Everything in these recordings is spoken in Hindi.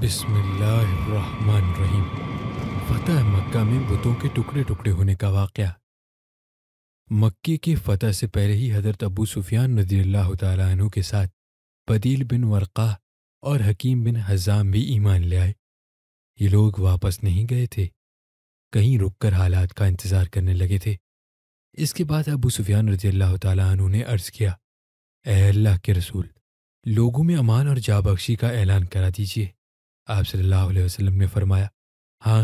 बिस्मिल्लाहिर्रहमानिर्रहीम फतह मक्का में बुतों के टुकड़े टुकड़े होने का वाक़ मक्के के फतह से पहले ही हजरत अबू सुफियान रजील्ला तु के साथ बदील बिन वरक़ा और हकीम बिन हजाम भी ईमान ले आए ये लोग वापस नहीं गए थे कहीं रुककर हालात का इंतज़ार करने लगे थे इसके बाद अबू सुफियान रजी अल्लाह तु ने अर्ज़ किया ए अल्लाह के रसूल लोगों में अमान और जाबख्शी का ऐलान करा दीजिए आप सल्लल्लाहु अलैहि वसल्लम ने फरमाया हाँ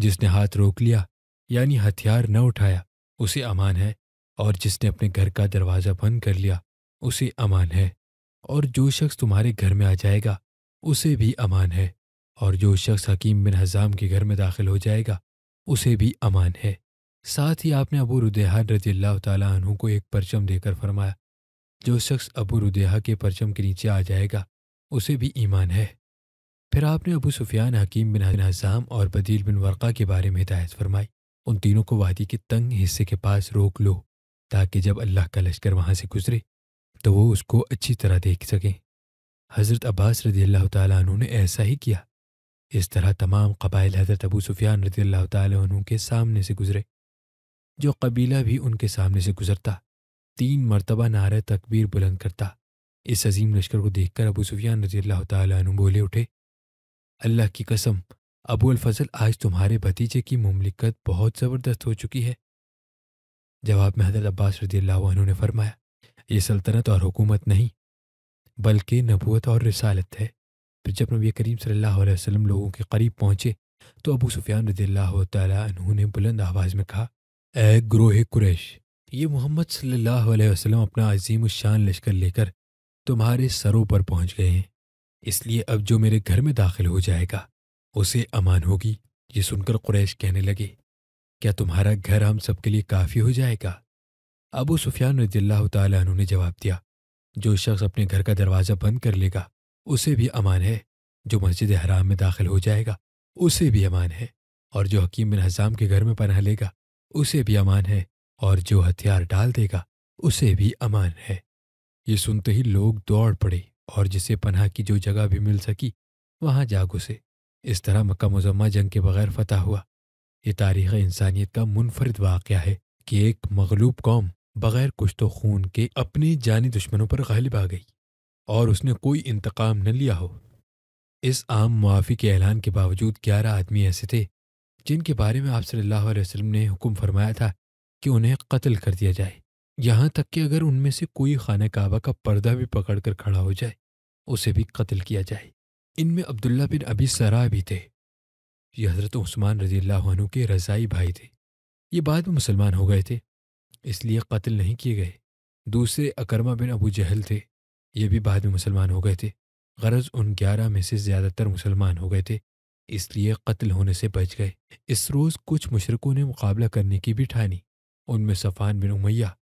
जिसने हाथ रोक लिया यानी हथियार न उठाया उसे अमान है और जिसने अपने घर का दरवाज़ा बंद कर लिया उसे अमान है और जो शख्स तुम्हारे घर में आ जाएगा उसे भी अमान है और जो शख्स हकीम बिन हजाम के घर में दाखिल हो जाएगा उसे भी अमान है साथ ही आपने अबू रुदेहा रजी अल्लाह तु को एक परचम देकर फरमाया जो शख्स अबू रुदेहा के परचम के नीचे आ जाएगा उसे भी ईमान है फिर आपने अबू सुफियान हकीम बिन हजाम और बदील बिन वर्का के बारे में हिदायत फरमाई उन तीनों को वादी के तंग हिस्से के पास रोक लो ताकि जब अल्लाह का लश्कर वहाँ से गुजरे तो वो उसको अच्छी तरह देख सकें हज़रत अब्बास रजी अल्लाह तु ने ऐसा ही किया इस तरह तमाम कबाइल हज़रत अबू सुफियान रजी अल्लाह तु के सामने से गुजरे जो कबीला भी उनके सामने से गुजरता तीन मरतबा नारा तकबीर बुलंद करता इस अजीम लश्कर को देखकर अबू सुफियान रजी अल्लाह तु बोले उठे अल्लाह की कसम अबू फजल आज तुम्हारे भतीजे की मुमलिकत बहुत ज़बरदस्त हो चुकी है जवाब में हजरत अब्बास रजी अल्लाह ने फरमाया ये सल्तनत और हुकूमत नहीं बल्कि नबूत और रसालत है फिर जब नबी करीम सल्लल्लाहु अलैहि वसल्लम लोगों के करीब पहुंचे तो अबू सुफियान रजी अल्लाह तु बुलंद आवाज़ में कहा ए ग्रोह कुरैश ये मोहम्मद सल्लल्लाहु अलैहि वसल्लम अपना अजीम शान लश्कर लेकर तुम्हारे सरों पर पहुंच गए हैं इसलिए अब जो मेरे घर में दाखिल हो जाएगा उसे अमान होगी ये सुनकर कुरैश कहने लगे क्या तुम्हारा घर हम सबके लिए काफ़ी हो जाएगा अबू सुफियान रजील्ला तु ने जवाब दिया जो शख्स अपने घर का दरवाज़ा बंद कर लेगा उसे भी अमान है जो मस्जिद हराम में दाखिल हो जाएगा उसे भी अमान है और जो हकीम बिन हजाम के घर में पनह लेगा उसे भी अमान है और जो हथियार डाल देगा उसे भी अमान है ये सुनते ही लोग दौड़ पड़े और जिसे पनाह की जो जगह भी मिल सकी वहां जा घुसे इस तरह मक्का मुजम्मा जंग के बगैर फतह हुआ ये तारीख इंसानियत का मुनफरद वाक़ है कि एक मगलूब कौम बगैर कुछ तो खून के अपने जानी दुश्मनों पर गालिब आ गई और उसने कोई इंतकाम न लिया हो इस आम मुआफ़ी के ऐलान के बावजूद ग्यारह आदमी ऐसे थे जिनके बारे में आप सल्लल्लाहु अलैहि वसल्लम ने हुक्म फरमाया था कि उन्हें कत्ल कर दिया जाए यहाँ तक कि अगर उनमें से कोई खाना काबा का पर्दा भी पकड़कर खड़ा हो जाए उसे भी कत्ल किया जाए इनमें अब्दुल्ला बिन अबी सरा भी थे ये हज़रत उस्मान रजी अल्लाहनु के रज़ाई भाई थे ये बाद में मुसलमान हो गए थे इसलिए कत्ल नहीं किए गए दूसरे अकरमा बिन अबू जहल थे ये भी बाद में मुसलमान हो गए थे गरज उन ग्यारह में से ज़्यादातर मुसलमान हो गए थे इसलिए कत्ल होने से बच गए इस रोज़ कुछ मुशरकों ने मुकाबला करने की भी ठानी उनमें सफ़ान बिन उमैया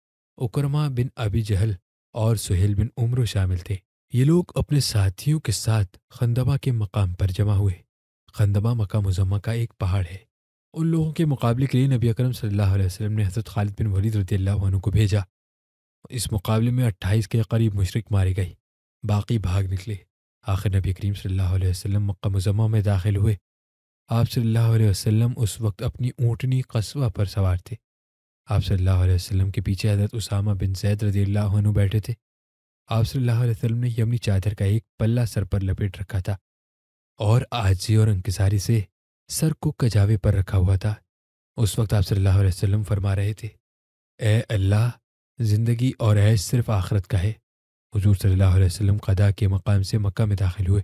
उकरमा बिन अबी जहल और सुहेल बिन उम्र शामिल थे ये लोग अपने साथियों के साथ खंदबा के मकाम पर जमा हुए खंदमा मका मुजम्मा का एक पहाड़ है उन लोगों के मुकाबले के लिए नबी अकरम सल्लल्लाहु अलैहि वसल्लम ने हज़रत खालिद बिन वलीद रदी को भेजा इस मुकाबले में अट्ठाईस के करीब मुशरक मारे गए बाकी भाग निकले आखिर नबी करीम सल्लल्लाहु अलैहि वसल्लम मक्का मुजम्मा में दाखिल हुए आप सल्लल्लाहु अलैहि वसल्लम उस वक्त अपनी ऊँटनी कस्बा पर सवार थे आप सल्लल्लाहु अलैहि वसल्लम के पीछे हजरत उसामा बिन जैद रजील्ला बैठे थे आप वसल्लम ने यमनी चादर का एक पल्ला सर पर लपेट रखा था और आजी और अंकिसारी से सर को कजावे पर रखा हुआ था उस वक्त आप सल्लल्लाहु अलैहि वसल्लम फरमा रहे थे ए अल्लाह ज़िंदगी और ऐश सिर्फ आखरत का है हजूर सल्लल्लाहु कदा के मकाम से मक्का में दाखिल हुए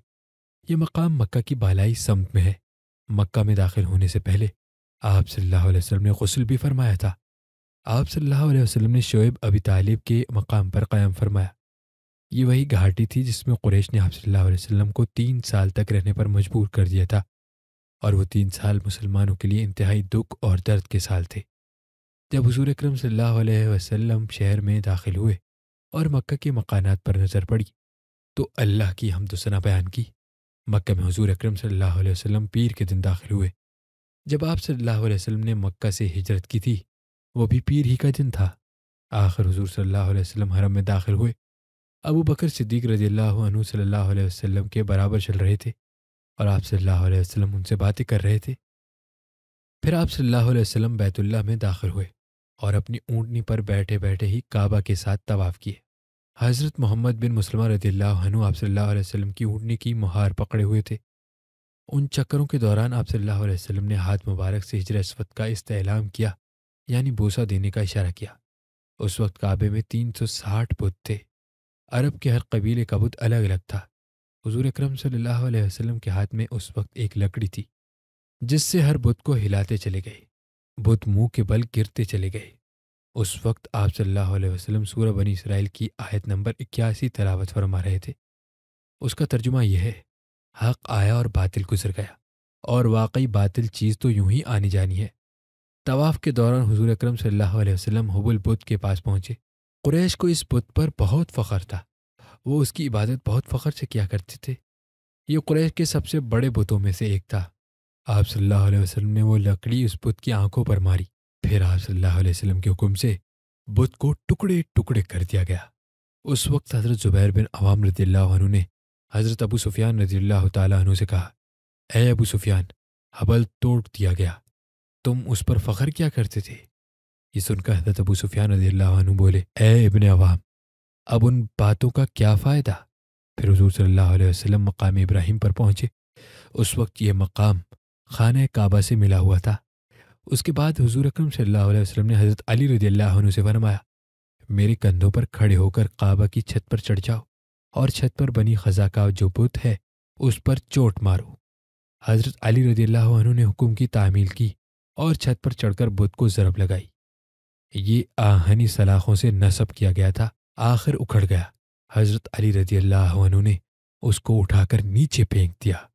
ये मकाम मक्का की बालाई समत में है मक्का में दाखिल होने से पहले आप सल्लल्लाहु ने गसल भी फरमाया था आप सल्लल्लाहु ने शोएब अबी तालिब के मकाम पर क़याम फरमाया ये वही घाटी थी जिसमें कुरेश ने आप सल्लल्लाहु अलैहि वसल्लम को तीन साल तक रहने पर मजबूर कर दिया था और वो तीन साल मुसलमानों के लिए इंतहाई दुख और दर्द के साल थे जब हजूर अक्रम सल्लल्लाहु वसल्लम शहर में दाखिल हुए और मक्का के मकानात पर नज़र पड़ी तो अल्लाह की हमदसना बयान की मक्का में हजूर अक्रम सल्लल्लाहु वसल्लम पीर के दिन दाखिल हुए जब आप सल्लल्लाहु अलैहि वसल्लम ने मक्का से हिजरत की थी वो भी पीर ही का दिन था आखिर हजूर सल्ला वसम हरम में दाखिल हुए अबू बकर सिद्दीक रजील्लानु सल्लल्लाहु अलैहि वसल्लम के बराबर चल रहे थे और आप सल्लल्लाहु अलैहि वसल्लम उनसे बातें कर रहे थे फिर आप सल्लल्लाहु अलैहि वसल्लम बैतुल्ला में दाखिल हुए और अपनी ऊँटनी पर बैठे बैठे ही काबा के साथ तवाफ़ किए हज़रत मोहम्मद बिन मुसलमा रजील्लानु आप सल्लल्लाहु अलैहि वसल्लम की ऊँटनी की मुहार पकड़े हुए थे उन चक्करों के दौरान आप सल्ला अलैहि ने हाथ मुबारक से हिजर असवत का इस्तेलाम किया यानी बोसा देने का इशारा किया उस वक्त काबे में 360 बुत थे अरब के हर कबीले का बुत अलग अलग था हजूर अक्रम सल्लल्लाहु वसल्लम के हाथ में उस वक्त एक लकड़ी थी जिससे हर बुत को हिलाते चले गए बुत मुंह के बल गिरते चले गए उस वक्त आप सल्लल्लाहु अलैहि वसल्लम सूरह बनी इसराइल की आयत नंबर इक्यासी तलावत फरमा रहे थे उसका तर्जुमा यह है हक आया और बातिल गुजर गया और वाकई बातिल चीज़ तो यूं ही आनी जानी है तवाफ़ के दौरान हुजूर अकरम सल्लल्लाहु अलैहि वसल्लम हुबुल बुत के पास पहुंचे कुरैश को इस बुत पर बहुत फ़ख्र था वो उसकी इबादत बहुत फ़ख्र से किया करते थे ये कुरैश के सबसे बड़े बुतों में से एक था आप सल्लल्लाहु अलैहि वसल्लम ने वो लकड़ी उस बुत की आंखों पर मारी फिर आप सल्लल्लाहु अलैहि वसल्लम के हुक्म से बुत को टुकड़े टुकड़े कर दिया गया उस वक्त हज़रत ज़ुबैर बिन अवाम रदी ने हज़रत अबू सुफियान रदी तु से कहा ए अबू सुफियान हबल तोड़ दिया गया तुम उस पर फ़ख्र क्या करते थे ये सुनकर हजरत अबू सुफियान रजील्ला बोले ए इबन अवाम अब उन बातों का क्या फ़ायदा फिर हजूर सल्ला वसम मकाम इब्राहिम पर पहुँचे उस वक्त यह मकाम खान काबा से मिला हुआ था उसके बाद हजूर अक्रम सल्ला वसम ने हज़रत अली रजील्ला से फरमाया मेरे कंधों पर खड़े होकर काबा की छत पर चढ़ जाओ और छत पर बनी खजा का जो बुत है उस पर चोट मारो हज़रत अली रजील्ला ने हुक्म की तामील की और छत पर चढ़कर बुत को ज़रब लगाई ये आहनी सलाखों से नसब किया गया था आखिर उखड़ गया हजरत अली रजी अल्लाह ने उसको उठाकर नीचे फेंक दिया